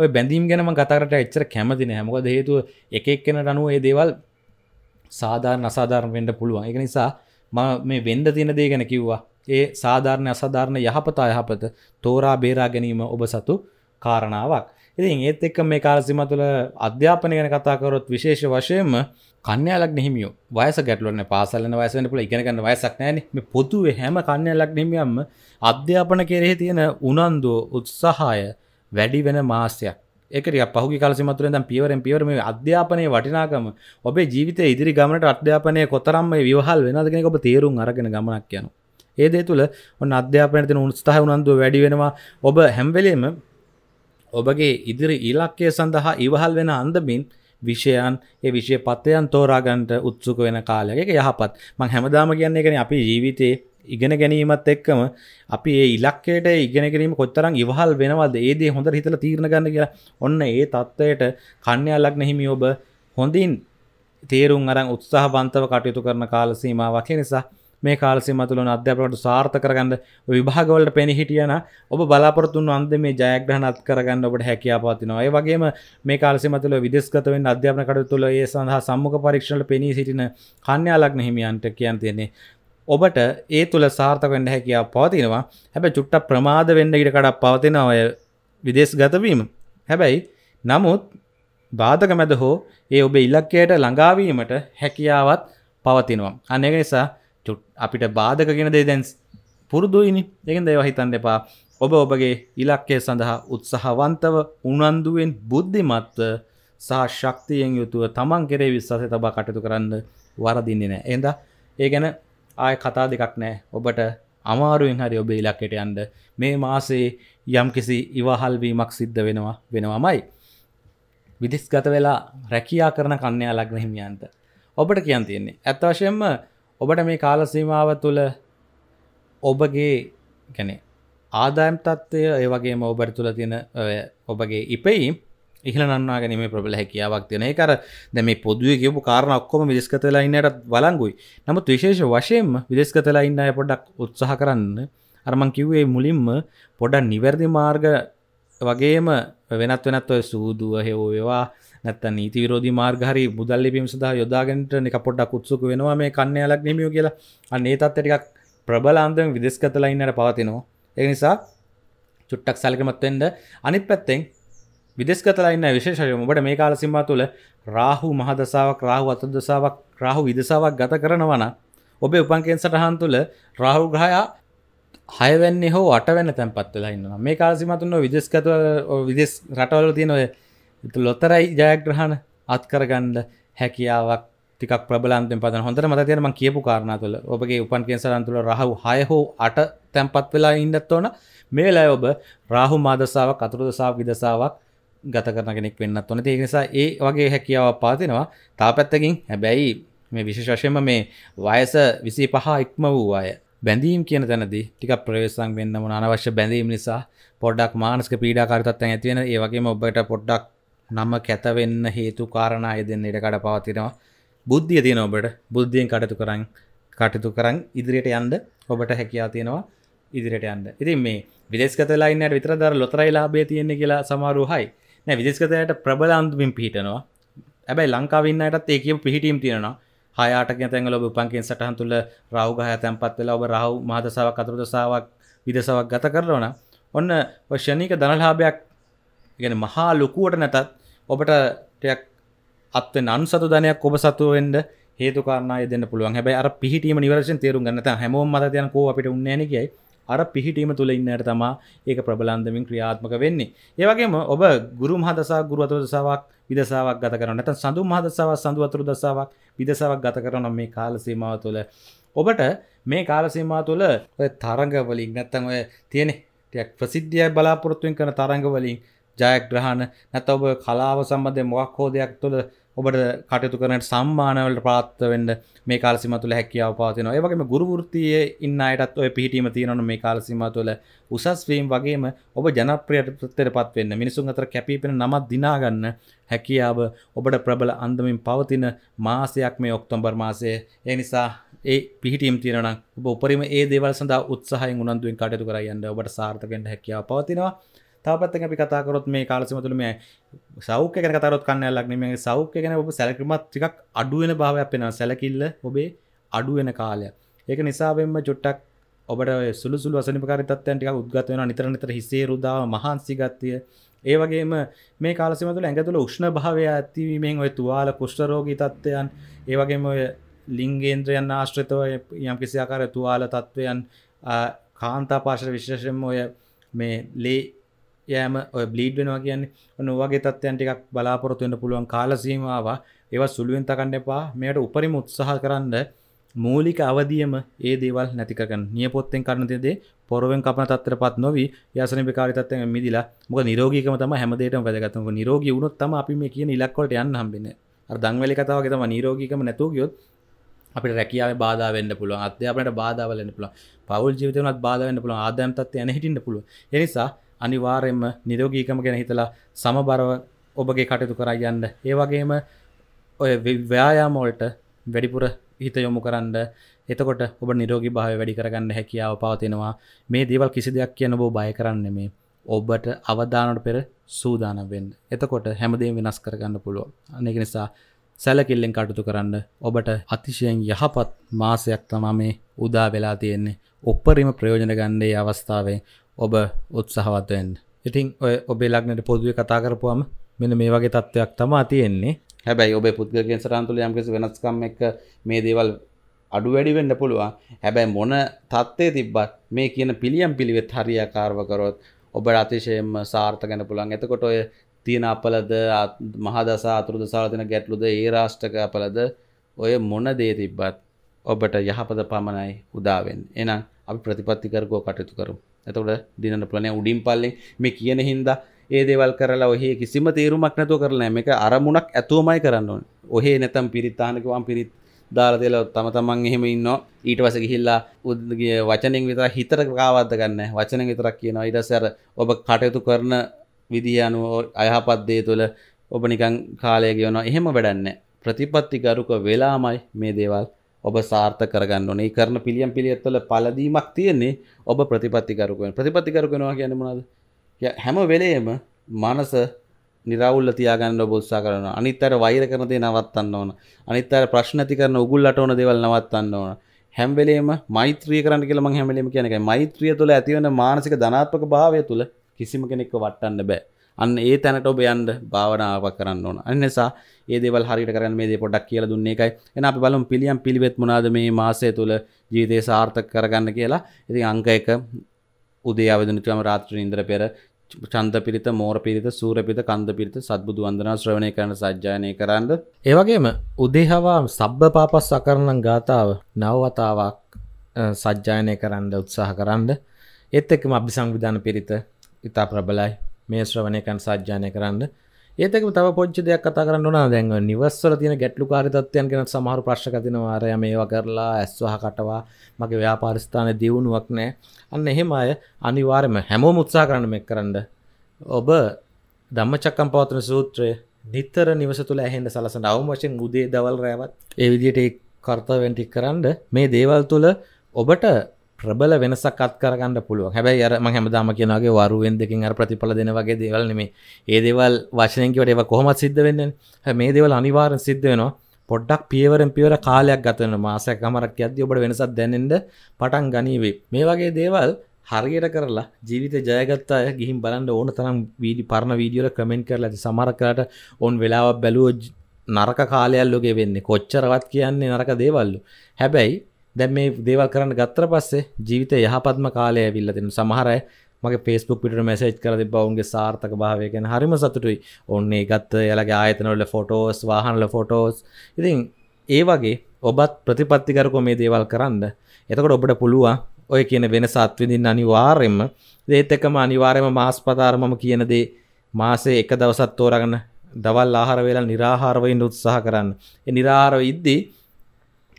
ඔය බැඳීම් ගැනම කතරට එච්චර කැමතින හැමකද හේතුව එකක් කෙන රනුව ඒ දේවල් සාධාරණ අසාධාරණ වෙන්ඩ පුළුවන් එක නිසා ම මේ වෙන්ඩ තියෙන දේ ගැන කිව්වා ඒ සාධාරණ අසාධාරණ යහපත අයහපත තෝරා බේරා ගැනීම ඔබ සතු කාරණාවක් ඉතින් ඒත් එක්ක මේ කාලසිම තුළ අධ්‍යාපනය ගැන කතාකරොත් විශේෂ වශයෙන්ම කන්‍යලක් නහිමියෝ වයස ගැටලන පාසලන වයසන පුල ඉගෙනගන්න වයසක් නෑන මේ පොතුවේ හැම කන්‍යලක් නහිමියම්ම අධ්‍යාපන කෙරෙහි තියෙන උනන්දුව උත්සාහය වැඩි වෙන මාසයක් ඒකරිය පහු කලසිමතුරෙන් දම් පියවරෙන් පියවර මේ අධ්‍යාපනයේ වටිනාකම ඔබේ ජීවිත ඉදිරි ගමනට අධ්‍යාපනය කොතරම් මේ විවහල් වෙනද කෙනෙක් ඔබ තේරුම් අරගෙන ගමනක් යනවා. ඒ දේ තුළ ඔන්න අධ්‍යාපනයේ තියෙන උත්සාහය උනන්දුව වැඩි වෙනවා. ඔබ හැම වෙලෙම ඔබගේ ඉදිරි ඉලක්කය සඳහා ඉවහල් වෙන අන්දමින් විෂයන් ඒ විෂය පත්වයන් තෝරාගන්ට උත්සුක වෙන කාලයක යහපත් මං හැමදාම කියන්නේ එකන අපි ජීවිතයේ ඉගෙන ගැනීමත් එක්කම අපි ඒ ඉලක්කයට ඉගෙන ගැනීම කොත්තරම් ඉවහල් වෙනවද ඒ දේ හොඳට හිතලා තීරණ ගන්න කියලා ඔන්න ඒ தත්වයට කන්‍යා ලග්න හිමි ඔබ හොඳින් තේරුම් අරන් උත්සාහවන්තව කටයුතු කරන කාල සීමාවක් නිසා මේ කාල සීමාව තුළ අධ්‍යාපනයට සාර්ථක කරගන්න විභාගවලට පෙනී හිටියන ඔබ බලාපොරොත්තු වූ අන්දමේ ජයග්‍රහණත් කරගන්න ඔබට හැකියාව පවතිනවා. ඒ වගේම මේ කාල සීමාව තුළ විදේශගත වෙන්න අධ්‍යාපන කටයුතු තුළ ඒ සඳහා සම්මුඛ පරීක්ෂණ වල පෙනී සිටින කන්‍යා ලග්න හිමියන්ට කියන්න තියෙන්නේ ඔබට ඒ තුළ සාර්ථක වෙන්න හැකියා පවතිනවා හැබැ චුට්ට ප්‍රමාද වෙන්න ඉට කඩක් පවතින ඔය විදේශ ගතවීම හැබැයි නමුත් බාධක මැද හෝ ඒ ඔබ ඉලක්කයට ළඟාවීමට හැකියාවත් පවතිනවා අනක නිසා චුට් අපිට බාධක ගෙන දේ දැන්ස් පුරුදුයිනි එකෙන් දේව හිතන්න එපා ඔබ ඔබගේ ඉලක්කය සඳහා උත්සාහවන්තව උනන්දුවෙන් බුද්ධිමත්ව සහ ශක්තියෙන් යුතුව තමන් කෙරේ විශ්වාසය තබා කටයුතු කරන්න වරදින්නේ නෑ එඳ ඒ ගැන ආය කතා දෙකක් නෑ ඔබට අමාරුවෙන් හරි ඔබේ ඉලක්කෙට යන්ද මේ මාසේ යම් කිසි ඉවහල්වීමක් සිද්ධ වෙනවා වෙනවාමයි. විදිස්ගත වෙලා රැකයා කරන කන්නයා ලග්න හිමියන්ත. ඔබට කියන් තියෙන්නේ. ඇත්වශයෙන්ම ඔබට මේ කාලසීමාව තුළ ඔබගේ ගැනේ ආදායම් තත්ත්වය ඒ වගේම ඔබට තුළ තියෙන ඔබගේ ඉපයිම් ඉහල නන්නා ගැනීම ප්‍රබල හැකියාවක් තියෙන කර දැම පොදුව කියපු කාරණ ඔක්කොම විදස්කතලා ඉන්නට වලංගුයි නමුත් විශේෂ වශයෙන් විදස්කතලා ඉන්න පොඩක් උත්සාහ කරන්න අරමං කිව්වේ මුලින්ම පොඩක් නිවැරදි මාර්ග වගේම වෙනත් වෙනත් ඔය සූදුව හෙෝ වේවා නැත්ත නීති විරෝධි මාර්ගහරි මුදල් ලිපීම සඳහා යොදාගෙනට එක පොඩ්ඩක් උත්සුක වෙනවා මේ කන්නයාලක් නෙමියෝ කියලා අන්න ඒ තත්ත ටිකක් ප්‍රබලාන්දම විදෙස් කතලයින්නට පවතිනවා ඒ නිසා චුට්ටක් සැලකමත්වෙන්ට අනිත් පැත්තෙන් විදෙස්ගතලයින්න විශේෂයම ඔබට මේ කාල සිම්මා තුළ රාහු මහදසාවක් රාහු අතදසාවක් රාහු විදසාවක් ගත කරනවන ඔබේ උපන්කෙන් සටහන් තුළ රාහු ග්‍රහයා හයවැන්නේ හෝ අටවැන්න තැන්පත් වෙලා ඉන්නවා මේ කාලසිමතුන්න විදෙස්ගත විදෙස් රටවල තියෙන ඔය ලොතරයි ජයග්‍රහණ අත්කරගන්න හැකියාවක් ටිකක් ප්‍රබලන්තෙන් පදන හොඳට මත තියෙන මම කියපු කාරණා තුළ ඔබගේ උපන් කේන්සරන් තුළ රාහු 6 හෝ 8 තැන්පත් වෙලා ඉන්නත් ඕන මේ වෙලාවේ ඔබ රාහු මාදසාවක් අතුරු දසාවක් විදසාවක් ගත කරන කෙනෙක් වෙන්නත් ඕන ඒ නිසා ඒ වගේ හැකියාවක් පාතිනවා තා පැත්තකින් හැබැයි මේ විශේෂශයම මේ වයස විසි පහ ඉක්ම වූ අය බැඳීම් කියන තැනදි ටික ප්‍රවේශං වෙන්න මොන අනවශ්‍ය බැඳීම් නිසා පොඩ්ඩක් මානස්ක පීඩාකාරතත්වයන් ඇතිවෙන ඒ වගේම ඔබට පොඩ්ඩක් නම කැතවෙන්න හේතු කාරණය දෙන්න ඉඩකඩ පවතිනවා බුද්ධිය තියෙන ඔබට බුද්ධියෙන් කටතු කරන් කටතු කරන් ඉදිරියට යන්ද ඔබට හැකියා තියෙනවා ඉදිරියට යන්න ඉතින් මේ විදෙස්කතලයින්නට විතර දර ලොතරයි ලාබේ තියෙන්නේ කියලා සමාරුහයි නෑ විදෙස්ගතයට ප්‍රබල අන්තුමින් පිහිටනවා ඇබයි ලංකාවන්නයටත් ඒ කියව පිහිටීම් තියෙනවා හයාටක තැන්ල ඔබ පංකෙන් සටහන් තුළ රව්ගහ තැන්පත් වෙලා ඔබ රහු මාදසාවක් අතුරදසාවක් විදසාවක් ගත කරලවන ඔන්න ෂණීක දනලාභයක් ගැන මහා ලොකුවට නැතත් ඔබටටයක් අත්ව නන් සතු ධනයක් ඔබ සතුවෙන්ට හේතුකාරය දෙන්න පුළුවන් හැබයි අර පිහිටීම නිවරශෙන් තේරුම් ගන්නත හැමෝම් මත යන කෝ අපිට උන්නනකයි අර පිහිටීම තුළ ඉන්නයට තමා ඒක ප්‍රබලන්දමින් ක්‍රියාත්මක වෙන්නේ. ඒවගේම ඔබ ගුරු මහදසා ගුරුවතුර දසාවක් විදසාවක් ගත කරන නැත සඳු මහදසාවක් සඳුවතුරු දසාවක් විදසාවක් ගත කරන මේ කාලසීමාව තුළ. ඔබට මේ කාලසීමා තුළ තරගවලින් නැත්තන් ඔය තියෙනෙ ටයක් ප්‍රසිද්ධිය බලාපොරොත්තුවෙන් කරන තරගවලින් ජයග්‍රහණ නැත ඔබ කලාව සම්බන්ධය මොක් හෝදයක් තුළ ඔබට කටයුතු කරනට සම්මානවලට පාත්වවෙන්න මේ කාලසිම තුළ හැකියාව පාතින ඒවගේම ගුරුෘතිය ඉන්න අයටත් ඔය පිහිටීම තියෙනවන මේ කාලසිම තුළ උසස්වීම් වගේම ඔබ ජනප්‍රියට ප්‍රත්තර පත්වවෙන්න මිනිසුන් අතර කැපිපෙන නමත් දිනාගන්න හැකියාව ඔබට ප්‍රබල අන්දමින් පවතින මාසයක් මේ ඔක්තොම්බර් මාසය ඒ නිසා ඒ පිහිටීම් තියෙනන ඔබ උපරිම ඒ දේවල් සඳ උත්සාහය උනන්දුවෙන් කටයුතු කරයන්න ඔබට සාර්ථකෙන්ට හැකියාව පවතිනවා තාපත්ත අපි කතාකරොත් මේ කාලසිම තුළ මේ සෞඛ්‍ය කර කතරොත් කන්නල්ලක් මේ සෞඛ්‍ය ගැන ඔබ සැලකිමත් ටිකක් අඩුවෙන භාවයක් වෙනවා සැලකිල්ල ඔබේ අඩුවෙන කාලය ඒක නිසාවෙන්ම චුට්ටක් ඔබට සුළු සුළු අසනිපකාරී තත්ත්වයන් ටිකක් උද්ගත වෙනවා නිතර නිතර හිසේ රුදාව මහන්සි ගතිය ඒ වගේම මේ කාලසිම තුළ ඇඟ තුළ උෂ්ණ භාවය ඇතිවීමෙන් ඔය තුවාල කුෂ්ඨ රෝගී තත්ත්වයන් ඒ වගේම ඔය ලිංගේන්ද්‍රයන් ආශ්‍රිතව යම් කිසි ආකාර තුවාල තත්ත්වයන් කාන්තා පාශර විශේෂයෙන්ම ඔය මේ ලේ යෑම ඔය බ්ලීඩ් වෙනවා කියන්නේ ඔන්න වගේ තත්ත්වයන් ටිකක් බලාපොරොත්තු වෙන්න පුළුවන් කාල සීමාව ඒවා සුළුවෙන් තකන්න එපා මෙයට උපරිම උත්සාහ කරන්න මූලික අවදියම ඒ දේවල් නැති කරගන්න නියපොත්තෙන් කරන දේ පොරවෙන් කපන තත්ත්වයටපත් නොවි යසනික කාර්යතත්ත්වයෙන් මිදිලා මොකද නිරෝගීකම තමයි හැම දෙයකම වැදගත් මොකද නිරෝගී වුණොත් තමයි අපි මේ කියන ඉලක්ක වලට යන්න හම්බෙන්නේ අර දංවැලි කතාවගේ තමයි නිරෝගීකම නැතුව ගියොත් අපිට රැකියාවේ බාධා වෙන්න පුළුවන් අධ්‍යාපනයට බාධා වෙන්න පුළුවන් පවුල් ජීවිතේ උනත් බාධා වෙන්න පුළුවන් ආදායම් තත්ත්වය යන හිටින්න පුළුවන් ඒ නිසා අනිවාරයෙන්ම නිරෝගීකම ගැන හිතලා සමබරව ඔබගේ කටයුතු කර යන්න ඒවගේම ඔය ව්‍යයාමෝල්ට වැඩිපුර හිත යොමු කරන්න එතකොට ඔබ නිරෝගී භාව වැඩි කරගන්න හැකියාව පවතිනවා මේ දේවල් කිසි දෙයක් කියන බෝ බය කරන්න මේ ඔබට අවධානට පෙර සූදානවෙන් එතකොට හැමදේම වෙනස් කරගන්න පුළුව අනෙක නිසා සැලකිල්ලෙන් කටුතු කරන්න ඔබට අතිශයෙන් යහපත් මාසයක් තමා මේ උදා වෙලා තියෙන්නේ උපරිම ප්‍රයෝජන ගන්නේ අවස්ථාවේ ඔබ උත්සාහවතෙන් ඉතින් ඔය ඔබේ ලක්නට පොදුව කතා කරපුවාම මෙන මේ වගේ තත්ත්වයක් තමා තියෙන්නේ හැබැයි ඔබේ පුද්ගලගෙන් සටන්තුල යම්කිසි වෙනස්කම් එක්ක මේ දේවල් අඩු වැඩි වෙන්න පුළුවන් හැබැයි මොන තත්ත්වයේ තිබ්බත් මේ කියන පිළියම් පිළිවෙත් හරියාකාරව කරොත් ඔබට අතිශයම සාර්ථක වෙන්න පුළුවන් එතකොට ඔය තියෙන අපලද මහදස අතුරුදසාවල තියෙන ගැටලුද ඒ රාෂ්ටක අපලද ඔය මොන දේ තිබ්බත් ඔබට යහපත පමණයි උදා වෙන්නේ එහෙනම් අපි ප්‍රතිපත්ති කරගෝ කටයුතු කරමු ඇතවට දිනට පලනය උඩින් පල්ලෙන් මේ කියන හින්දා ඒ දේවල් කරලා ඔහේ කිසිම තේරුමක් නැතුව කරලා මේක අරමුණක් ඇතුවමයි කරන්න ඕන ඔහේ නැතම් පිරිත්තානකවම් පිරිත් දාලා තියලා තම තමන් එහෙම ඉන්නවා ඊට පස්සේ ගිහිල්ලා උද්ගේ වචනෙන් විතරක් හිතට කාවද්ද ගන්න වචනෙන් විතරක් කියනවා ඊට පස්සේ අර ඔබ කටයුතු කරන විදිය අනුව අයහපත් දේ තුළ ඔබ නිකන් කාලය ගෙවනවා එහෙම වැඩක් නැහැ ප්‍රතිපත්ති ගරුක වෙලාමයි මේ දේවල් ඔබ සාර්ථ කරගන්න ඕනේ කරන පිළියම් පිළියත්වල පලදීමක් තියෙන්නේ ඔබ ප්‍රතිපත්තිකරුකෙන් ප්‍රතිපත්තිකරුකෙනවා කියන්නේ මොනවද හැම වෙලේම මනස නිරවුල්ල තියාගන්න බොස්සා කරන අනිත්තර වෛර කරන දේ නවත්තන්න ඕන අනිත්තර ප්‍රශ්නති කරන උගුල්ලට ඕන දෙවල් නවත්තන්න ඕන හැම්වෙලේම මෛත්‍රිය කරන්න කියලම හැමලීම කියනක මෛත්‍රිය තුළ ඇතිවන මානසික ධනාත්මක භාවය තුළ කිසිම කෙනෙක්ව වටන්න බෑ අන්න ඒ තැනට ඔබ යන්න භාවනාවක් කරන්න ඕන. ඒ නිසා ඒ දේවල් හරියට කරගන්න මේ දේ පොඩ්ඩක් කියලා දුන්නේ එකයි. එහෙනම් අපි බලමු පිළියම් පිළිවෙත් මොනවාද මේ මාසය තුල ජීවිතේ සාර්ථක කරගන්න කියලා. ඉතින් අංක 1 උදේ අවදිනුතුම රාත්‍රී නින්දර පෙර චන්ද පිරිත, මෝර පිරිත, සූර පිරිත, කන්ද පිරිත, සත්බුදු වන්දනා ශ්‍රවණය කරන සජ්ජායනය කරන්න. ඒ වගේම උදේ හවා සබ්බපාපස් අකරණම් ගාතාව නව වතාවක් සජ්ජායනය කරන්න උත්සාහ කරන්න. ඒත් එක්කම අභිසංවිධාන පිරිත ඉතා ප්‍රබලයි. මේ ශ්‍රවණයකන් සාජ්‍යානය කරන්න ඒතක තව පොච්ච දෙයක් කතා කරන්න නා දැන් නිවස්සල තියෙන ගැටලු කාරිතත්වයන් ගැන සමහර ප්‍රශ්න තිනවා අරය මේවා කරලා ඇස්වහ කටවා මගේ ව්‍යාපාරිස්ථාන දියුණුවක් නෑ අන්න එහෙම අය අනිවාර්යම හැමෝම උත්සාහ කරන්න මෙක් කරන්න ඔබ ධම්මචක්කම් පවත්වන සූත්‍රය නිතර නිවස තුළ ඇහෙන්න සලසන අවම වශයෙන් උදේ දවල් රෑවත් ඒ විදිහට ඒ කර්තව්‍යයන් ටික කරන්න මේ දේවල් තුළ ඔබට ප්‍රබල වෙනසක් අත්කරගන්න පුළුව හැබැයි අර ම හැමදාම කියනගේ වරුවෙන් දෙකින් අර ප්‍රතිඵල දෙන වගේ දේවල් නෙමේ ඒ දේවල් වශනයකිවට ඒව කොහොමත් සිද්ධ වෙන්න මේ දේවල් අනිවාර සිද්ධ වෙනවා පොඩ්ඩක් පියවරෙන් පියවර කාලයක් ගතන මාසයක් අමරක් අද ඔබට වෙනසක් දැනෙන්ට පටන් ගනීවේ මේ වගේ දේවල් හරියට කරලා ජීවිත ජයගත්ත අය ගිහින් බලන්න ඕන තරම් වීඩි පරණ වීඩියෝල කමෙන්ට් කරලා ඇති සමහර කරලාට ඔන් වෙලාවක් බැලුවෝ නරක කාලයක් ලෝකේ වෙන්නේ කොච්චරවත් කියන්නේ නරක දේවල් හැබැයි දැන් මේ දේවල් කරන්න ගත්තර පස්සේ ජීවිතය යහපත්ම කාලය ඇවිල්ලා තියෙනවා. සමහර අය මගේ ෆේස්බුක් පිටට මැසේජ් කරලා තිබ්බා ඔවුන්ගේ සාර්ථක භාවය ගැන හරිම සතුටුයි. ඔන්නේ ගත්ත එයාලගේ ආයතන වල ෆොටෝස්, වාහන වල ෆොටෝස්. ඉතින් ඒ වගේ ඔබත් ප්‍රතිපත්තිකරකෝ මේ දේවල් කරන්න. එතකොට ඔබට පුළුවන් ඔය කියන වෙනස අත්විඳින්න අනිවාර්යෙන්ම. ඒත් එක්කම අනිවාර්යෙන්ම මාස්පතාර මම කියන දේ මාසේ එක දවසක් තෝරාගෙන දවල් ආහාර වේලා निराහාරව ඉන්න උත්සාහ කරන්න. ඒ निराහාරව ඉද්දී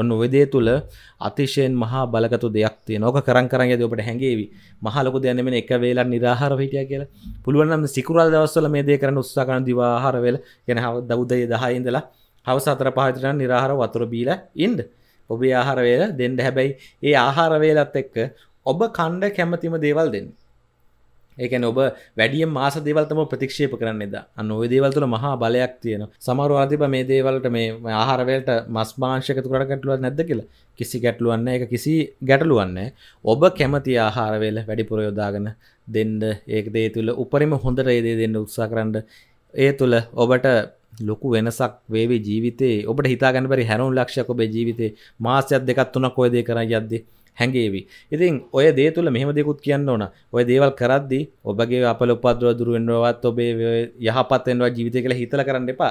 ඔන්න වෙදේ තුළ අතිශයෙන් මහා බලකතු දෙයක් තිය නොක කරන් කරන්න ඇද ඔබට හැඟේවි මහලොක දැනම එක වෙලා නිරහර හිටිය කියලා පුළුවන්නම් සිකුරල් දවස්සල මේ දේ කරන උත්සාකන දිවාහරවෙල ගැන දෞද්ධය දහයිඉඳලා හවස අතර පහතරන් නිරහර වතුර බීල ඉන්ඩ ඔබේ ආහාරවේල දෙන්ඩ හැබැයි ඒ ආහාරවේලත් එක්ක ඔබ කණ්ඩ කැමතිම දේවල් දෙන්න ඒකන ඔබ වැඩිය මාස දේවල්තම ප්‍රතික්ෂේප කරන්න එද අන්න ඔය දේවල්තුල මහා බලයක් තියෙන සමර අතිබ මේ දේවලට මේ ආහරවලට මස් භාංශකතු කරට ගැටලුව නැද කියලා කිසි ගැටලුවන්න එක කිසි ගැටලුවන්නේ ඔබ කැමති ආහාරවේල වැඩිපුර යොදාගෙන දෙන්ඩ ඒක දේ තුළ උපරිම හොඳ රේදේ දෙන්න උත්සා කරන්න ඒ තුළ ඔබට ලොකු වෙනසක් වේවේ ජීවිතේ ඔබට හිතාගන්න බරි හැරුණු ලක්ෂයක් ඔබේ ජීවිතේ මාසයක් දෙකක් තුනක් ඔය දේ කරා යද්දී හැඟේවි. ඉතින් ඔය දේ තුළ මෙහෙම දෙකුත් කියන්න ඕන ඔය දේවල් කරද්දි ඔබගේ අපල උපද්‍රව දුරුවෙන්ඩුවත් ඔබේ යහපත්තෙන්වා ජීවිතය කළ හිතල කරන්න එපා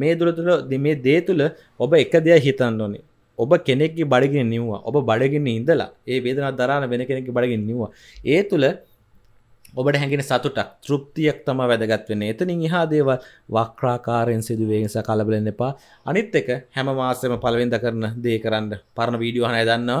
මේ දුර තුළ දෙමේ දේ තුළ ඔබ එක දෙය හිතන්න ඕනේ ඔබ කෙනෙක්ගේ බඩගෙන නිවවා ඔබ බඩගෙන ඉඳලා ඒ වේදනක් දරාන වෙන කෙනෙක් බඩගෙන නිවවා ඒ තුළ ඔබට හැඟෙන සතුටක් තෘප්තියක් තම වැදගත්වෙන්න එතනින් එහා දේව වක්්‍රාකාරයෙන් සිදුවේගෙස කලබලන්න එපා අනිත් එක හැම මාසම පලවෙද කරන දේ කරන්න පරණ වීඩියෝ හනය දන්නවා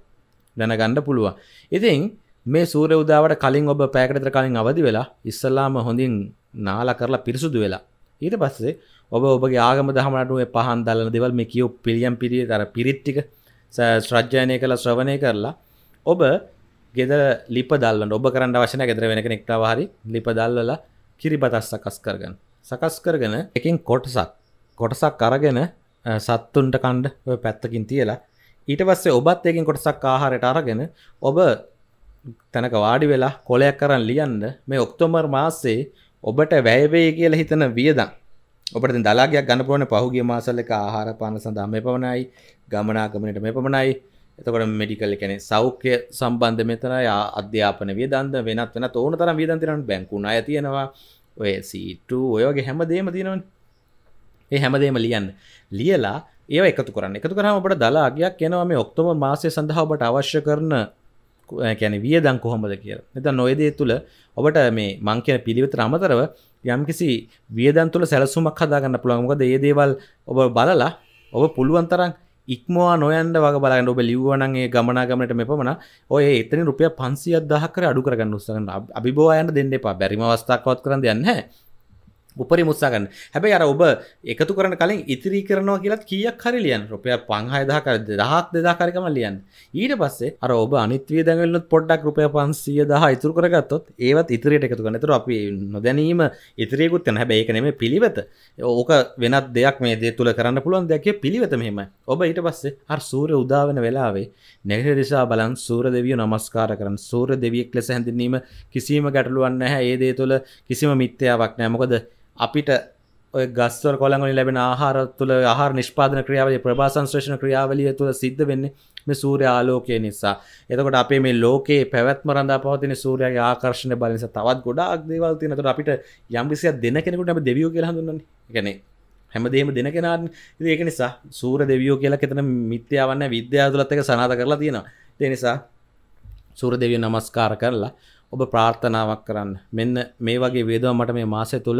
දැනගණ්ඩ පුළුවන් ඉතින් මේ සූර උදාවට කලින් ඔබ පෑකටතර කලින් අවදි වෙලා ඉස්සල්ලාම හොඳින් නාලා කරලා පිරිසුදු වෙලා ඊට පස්සේ ඔබ ඔබගේ ආගම දහමටුවේ පහන් දල්ලන දෙවල් මේ කියෝ පිළියම් පිරිිය තර පිරිට්ටික ශ්‍රජ්ජානය කළ ශ්‍රවණය කරලා ඔබ ගෙද ලිප දල්ලන්න ඔබ කරන්න වශන ගෙදර වෙන කෙනෙක්ටව හරි ලිප දල්වලා කිරිබතස් සකස් කරගන්න සකස් කරගෙන එකින් කොටසක් කොටසක් අරගෙන සත්තුන්ට කණ්ඩ පැත්තකින් තියලා ඊට පස්සේ ඔබත් ඒකෙන් කොටසක් ආහාරයට අරගෙන ඔබ තැනක වාඩි වෙලා කොලයක් කරන් ලියන්න මේ ඔක්තෝබර් මාසේ ඔබට වැයවේ කියලා හිතන වියදම් ඔබට දලාගයක් ගන්න පුරන පහුගේ මාසල එක ආහාර පාන සඳහා මේ පමණයි ගමනාගමනට මේ පමණයි එතකොට මෙඩිකල් කැනෙ සෞඛ්‍ය සම්බන්ධ මෙතනයි අධ්‍යාපන වියදන්ද වෙනත් වෙන ඕන තරම් වියදන් තියෙනවා බැංකුණ අය තියෙනවා ඔය සීටු ඔය වගේ හැමදේම තියෙනවනේ ඒ හැමදේම ලියන්න ලියලා ඒ එකතු කරන්න එකතු කරහම ඔබට දලාගයක් කියනවා මේ ඔක්තම මාසය සඳහාවට අවශ්‍ය කරන කැන විය දං කොහොමද කියලා එත නොයදේ තුළ ඔබට මේ මංකයන පිළිවෙත අමතරව යම්කිසි වියදන් තුළ සැලසුමක් හදාගන්න පුළුවන්මකද ඒ දේවල් ඔබ බලලා ඔබ පුළුවන්තරන් ඉක්මවා නොයන්ද වග බලන්න ඔබ ලිව්වනගේ ගමනාගමට මෙපමන ඔය එතන රුපිය පන්සිය අදහකර අඩු කරගන්න උත්සගන්න අභිබෝයන්න දෙන්න එපා බැරිම අවස්ථාවක්වත් කරන්න යන්න උපරි මුත්සාගන්න හැබැයි අර ඔබ එකතු කරන කලින් ඉතිරි කරනවා කියලත් කියක් හරි ලියන් රුපය පංහයදාකර දහක් දෙදාකරකම ලියන් ඊට පස්සේ අර ඔබ අනිත්වී දැගල්ල පොඩ්ඩක් රුපය පන්සිය දහ ඉතුර කරගත්තොත් ඒවත් ඉතිරියට එකතු කනතුර අපි නොදැනීම ඉතිරයකුත් යන හැබැයි එකනෙම පිළිවෙත ඕක වෙනත් දෙයක් මේ දේ තුළ කරන්න පුළුවන් දෙයක් පිළිවෙත මෙහෙම ඔබ ඊට පස්සේ අර සූරය උදාවන වෙලාවේ නැගට දිසා බලන් සූර දෙවිය නමස්කාර කරන සූර දෙවියෙක් ලෙස හැඳින්වීම කිසිීම ගැටලුවන්න හැ ඒ දේ තුළ කිසිම මිත්‍යාවක් නෑමකොද අපිට ඔය ගස්වල් කොළගොලින් ලැබෙන ආහාර තුළ ආහාර නිෂ්පාදන ක්‍රියාවලිය ප්‍රභා සංශ්‍රේෂණ ක්‍රියාවලිය තුළ සිද්ධ වෙන්නේ මේ සූර්ය ආලෝකය නිසා. එතකොට අපේ මේ ලෝකයේ පැවැත්ම රඳා පවතින සූර්යයාගේ ආකර්ෂණය බල නිසා තවත් ගොඩාක් දේවල් තියෙනවා. එතකොට අපිට යම් කිසියක් දෙන කෙනෙකුට අපි දෙවියෝ කියලා හඳුන්වන්නේ. ඒ කියන්නේ හැමදේම දෙන කෙනානේ. ඉතින් ඒක නිසා සූර්ය දෙවියෝ කියලා කෙතන මිත්‍යාවක් නැහැ. විද්‍යාව තුලත් ඒක සනාථ කරලා තියෙනවා. ඒ නිසා සූර්ය දෙවියන් නමස්කාර කරලා ඔබ ප්‍රාර්ථනාවක් කරන්න. මෙන්න මේ වගේ වේදවා මට මේ මාසය තුළ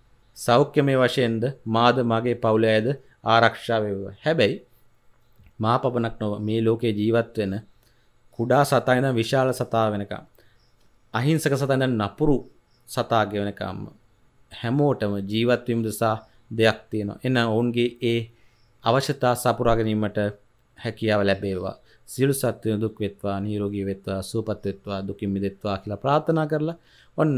සෞඛ්‍යමය වශයෙන්ද මාද මගේ පවුල ඇද ආරක්ෂාව හැබැයි මා පපනක් නොව මේ ලෝකේ ජීවත් වෙන කුඩා සතායන විශාල සතා වෙනකම් අහිංසක සතන නපුරු සතාගේ වෙනකම්ම හැමෝටම ජීවත්වීම දෙසා දෙයක් තියෙනවා එන ඔවුන්ගේ ඒ අවශ්‍යතා සපුරා ගැනීමට හැකියාව ලැබේවා සියලු සත්වයන් දුක් වෙත්වා නිරෝගී වෙත්වා සුවපත් වෙත්වා දුකින් මිදෙත්වා කියලා ප්‍රාර්ථනා කරලා ඔන්න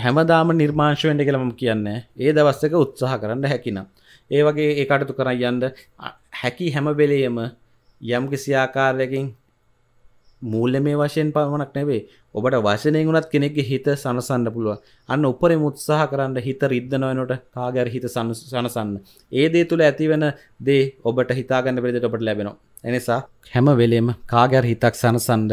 හැමදාම නිර්මාංශවෙන්ට කළම කියන්න ඒ දවස්සක උත්සාහ කරන්න හැකිනම්. ඒ වගේ ඒ අටතු කරයි යන්ද හැකි හැමවෙලේම යම් කිසිආකාරයකින් මූල්ල මේ වශයෙන් පමණක් නැවේ ඔබට වශනය ගුණත් කෙනෙක්ගේ හිත සනසන්න පුළුව අන්න උපරෙ මුත්සාහ කරන්න හිත රිද්ධනවනට කාගැර හිත සනසන්න ඒ දේ තුළ ඇතිවෙන දේ ඔබට හිතාගන්න පෙරිදිට ඔබට ලැබෙනවා එනිසා හැම වෙලේම කාගැර හිතක් සනසන්ඩ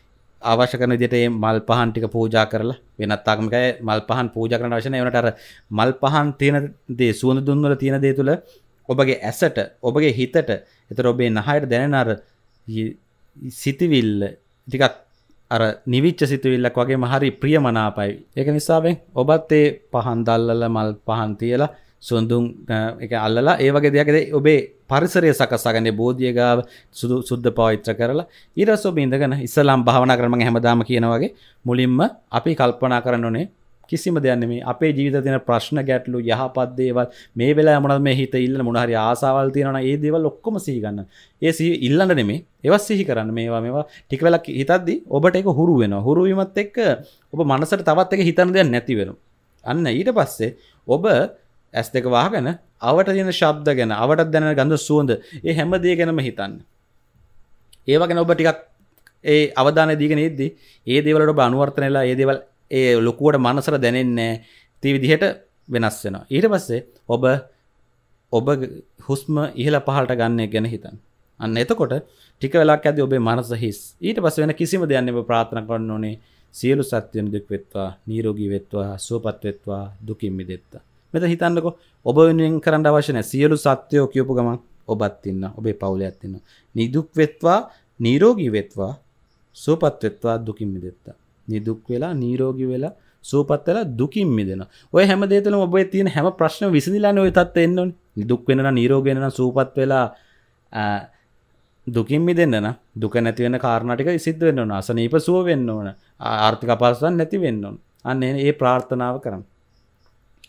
අවශ්‍ය කරන විදිහට මේ මල් පහන් ටික පූජා කරලා වෙනත් ආගමක මල් පහන් පූජා කරන අවශ්‍ය නැහැ. ඒනට අර මල් පහන් තියෙන දේ සුවඳ දුම් වල තියෙන දේ තුල ඔබගේ ඇසට, ඔබගේ හිතට, ඒතර ඔබේ නහයට දැනෙන අර සිතවිල්ල ටිකක් අර නිවිච්ච සිතවිල්ලක් වගේම හරි ප්‍රියමනාපයි. ඒක නිසාවෙන් ඔබත් ඒ පහන් දැල්ලලා මල් පහන් තියලා සුඳුන් එක අල්ලලා ඒ වගේ දෙයක්ද ඔබේ පරිසරය සකස්සාගන්න බෝධියගාව සුදු සුද්ධ පවිත්‍ර කරලා ඊරස් ඔබ ඉඳගෙන ඉස්සලාම් භාවනා කරම හැමදාම කියනවගේ මුලින්ම අපි කල්පනා කරන්න ඕනේ කිසිම දෙයන්න මේ අපේ ජීවිත තින ප්‍රශ්න ගැටලු යහපත් දේවල් මේ වෙලා මොනත් මේ හිත ඉල්ල මොනහරි ආසාවල් තියෙනන ඒ දේවල් ඔක්කොම සිහිගන්න ඒ සී ඉල්ලන්න නෙමේ එවස් සිහි කරන්න මේවා මේවා ටිකවෙලක් හිතද්දි ඔබට එක හුරු වෙන හුරුවීමත් එක්ක ඔබ මනසට තවත් එක හිතන දෙයක් නැතිවෙන අන්න ඊට පස්සේ ඔබ ඇස් දෙක වාගෙන අවට තියෙන ශබ්ද ගැන අවට දැන ගඳ සුවඳ ඒ හැම දේ ගැනම හිතන්න ඒවා ගැන ඔබ ටිකක් ඒ අවධානය දීගෙන ඉද්දි ඒ දේවලට ඔබ අනුවර්තනයලා ඒ දේවල් ඒ ලොකුවට මනසට දැනෙන්නේ ති විදිහට වෙනස් වෙනවා ඊට පස්සේ ඔබ ඔබ හුස්ම ඉහළ පහලට ගන්න ගැන හිතන් අන්න එතකොට ටික වෙලාක් ඇද ඔබේ මනස හිස් ඊට පස්ස වෙන කිසිම දෙයන්න ඔබ ප්‍රාථන කරන්න ඕනේ සියලු සත්‍යයන දුක් වෙත්වා නීරෝගී වෙත්වා සුවපත් වෙත්වා දුකින් මිදෙත්වා මෙත හිතන්නක ඔබ වෙනෙන් කරන්න අවශ්‍යන සියලු සත්‍යයෝ කියපු ගමන් ඔබත් ඉන්න ඔබේ පවුල ඇත්තින්න නිදුක් වෙත්වා නීරෝගී වෙත්වා සූපත්වෙත්වා දුකින් මිදෙත්තා නිදුක් වෙලා නීරෝගි වෙලා සූපත්තල දුකින් මිදෙන ඔය හැමදේතන ඔබ තියන හැම ප්‍රශ්න විසිදිලා ඔය තත් එන්න නිදුක් වෙන නීරෝගෙනන සූපත් වෙලා දුකින් මිදන්න දුක නැතිවෙන කාරණටික සිද්ධ වෙන්න ඕන අසනීප සුව වෙන්න ඕන ආර්ථික පස්සන් නැති වෙන්න ඕන අන්න ඒ ප්‍රාර්ථනාව කරන්න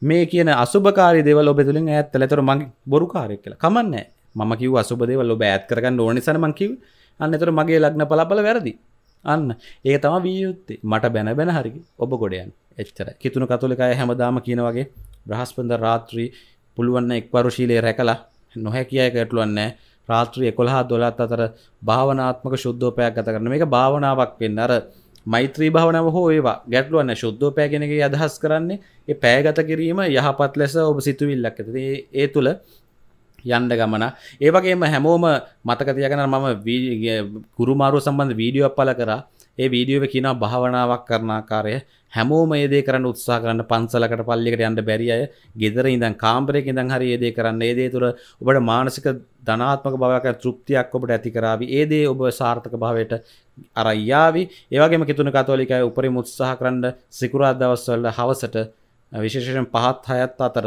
මේ කියන අසුභකාරය දෙවල ඔබෙතුලින් ඇත් තලතර මගේ බොරුකාරයක් කියලා කමන්න මම කිව් අසුබදේවල් ඔබ ඇත් කරගන්න ඕනිසන මංකිව අන්නතර මගේ ලග්න පලාපල වැරදි අන්න ඒ තම වියයුත්තේ මට බැන බැන හරි ඔබ ගොඩයන් එච්චර කිතුුණු කතුලිකය හැමදාම කියන වගේ බ්‍රහස්පන්ද රාත්‍රී පුළුවන්න එක්වරුශීලේ රැකලා නොහැ කියය කටලුවන්න රාත්‍රී එකොළහා දොලත් අතර භාවනාත්මක ශුද්ධෝපයක් ගත කරන මේ භාවනාවක් වෙන්න අර මෛත්‍රී භාවනාව හෝ ඒවා ගැටලුවන්න ශුද්ධෝ පෑගෙනගේ අදහස් කරන්නේ ඒ පෑගත කිරීම යහපත් ලෙස ඔබ සිතුවිල්ලක් ඇති ඒ තුළ යන්න ගමන ඒවගේම හැමෝම මතකතියගෙන මම ගුරුමාරු සම්බන්ධ වීඩියෝ පල කරා ඒ වීඩියෝ එක කියනවා භාවනාවක් කරන ආකාරය හැමෝම මේ දේ කරන්න උත්සාහ කරන්න පන්සලකට පල්ලියකට යන්න බැරි අය ගෙදර ඉඳන් කාමරයක ඉඳන් හරි මේ දේ කරන්න මේ දේ තුළ ඔබට මානසික ධනාත්මක භාවයක් තෘප්තියක් ඔබට ඇති කරાવી ඒ දේ ඔබ සාර්ථක භාවයට අරන් යාවි ඒ වගේම කිතුණු කතෝලිකය උපරිම උත්සාහ කරන්න සිකුරාදා දවස්වල හවසට විශේෂයෙන් පහත් හයත් අතර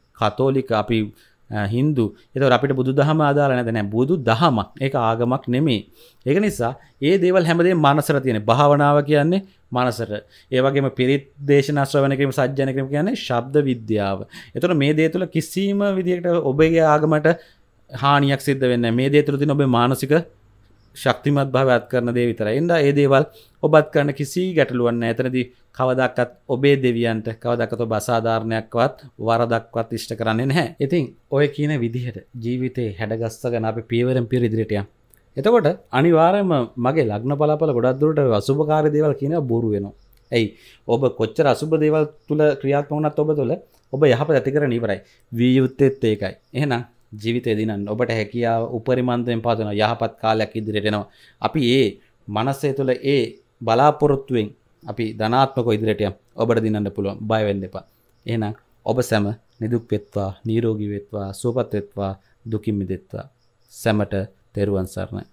කතෝලික අපි හින්දු එත අපිට බුදු දහම ආදාල නැතන බුදු දහමක් ඒ ආගමක් නෙමේ ඒක නිසා ඒ දේවල් හැමදේ මනසර තියෙන භාවනාව කියන්නේ මනසර ඒවගේම පිරිත් දේශනශ්‍රවනකම සජ්‍යනකම කියන්නේ ශබ්ද විද්‍යාව එතට මේ දේ තුළ කිසිීම විදිකට ඔබගේ ආගමට හානියක් සිද්ධ වෙන්න මේ දේ තුළ තින ඔබේ මානසික ශක්තිමත් භාව ඇත් කරන දේ විතර එන්ඩ ඒ දේවල් ඔබත් කරන කිසි ගැටලුවන්න ඇතනදි කවදක්කත් ඔබේ දෙවියන්ට කවදකත බසාධාරණයක්වත් වරදක්වත් ඉෂ්ට කරන්නේ නැහැ ඉතින් ඔය කියන විදිහට ජීවිතේ හැඩගස්සගන අපි පීවරම් පිර ඉදිරිටියම් එතකොට අනිවාරයම මගේ ලග්න පලාපල ගොඩක්දුරට අසුභකාර දේවල් කියන බොරු වෙනවා. ඇයි ඔබ කොච්චර අසුභ දේවල් තුළ ක්‍රියාත්මවනත් ඔබ තුළ ඔබ යහප ඇතිකර නිවරයි වීයුත්තෙත් ඒකයි. එහෙනම් ජීවිතය දිනන්න ඔබට හැකියා උපරිමන්තයෙන් පාතන යහපත් කාලයක් ඉදිරියටෙනවා අපි ඒ මනස්සේ තුළ ඒ බලාපොරොත්තුවෙන් අපි ධනාත්මක ඉදිරියටය ඔබට දිනන්න පුළුවන් බයවෙන්න එපා එහෙනම් ඔබ සැම නිදුක් වෙත්වා නීරෝගී වෙත්වා සුවපත් වෙත්වා දුකින් මිදෙත්වා සැමට තෙරුවන් සරණයි